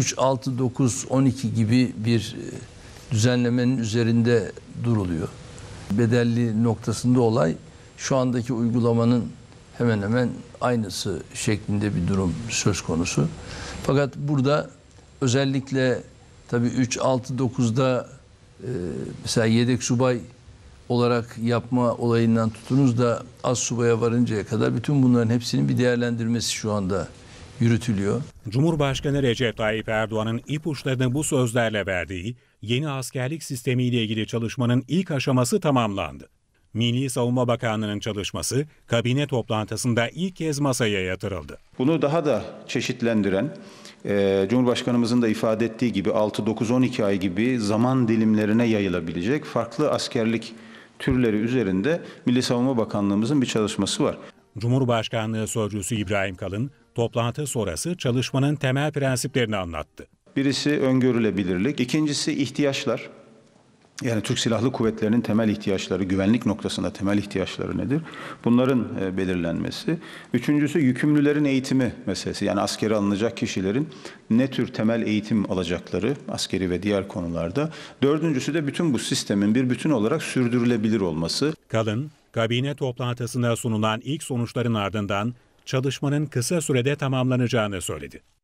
3, 6, 9, 12 gibi bir e, düzenlemenin üzerinde duruluyor. Bedelli noktasında olay şu andaki uygulamanın hemen hemen aynısı şeklinde bir durum söz konusu. Fakat burada özellikle tabii 3, 6, 9'da mesela yedek subay olarak yapma olayından tutunuz da az subaya varıncaya kadar bütün bunların hepsinin bir değerlendirmesi şu anda yürütülüyor. Cumhurbaşkanı Recep Tayyip Erdoğan'ın ipuçlarını bu sözlerle verdiği yeni askerlik sistemiyle ilgili çalışmanın ilk aşaması tamamlandı. Milli Savunma Bakanlığı'nın çalışması kabine toplantısında ilk kez masaya yatırıldı. Bunu daha da çeşitlendiren, e, Cumhurbaşkanımızın da ifade ettiği gibi 6-9-12 ay gibi zaman dilimlerine yayılabilecek farklı askerlik türleri üzerinde Milli Savunma Bakanlığımızın bir çalışması var. Cumhurbaşkanlığı Sözcüsü İbrahim Kalın, Toplantı sonrası çalışmanın temel prensiplerini anlattı. Birisi öngörülebilirlik, ikincisi ihtiyaçlar. Yani Türk Silahlı Kuvvetleri'nin temel ihtiyaçları, güvenlik noktasında temel ihtiyaçları nedir? Bunların e, belirlenmesi. Üçüncüsü yükümlülerin eğitimi meselesi. Yani askeri alınacak kişilerin ne tür temel eğitim alacakları askeri ve diğer konularda. Dördüncüsü de bütün bu sistemin bir bütün olarak sürdürülebilir olması. Kalın, kabine toplantısında sunulan ilk sonuçların ardından çalışmanın kısa sürede tamamlanacağını söyledi.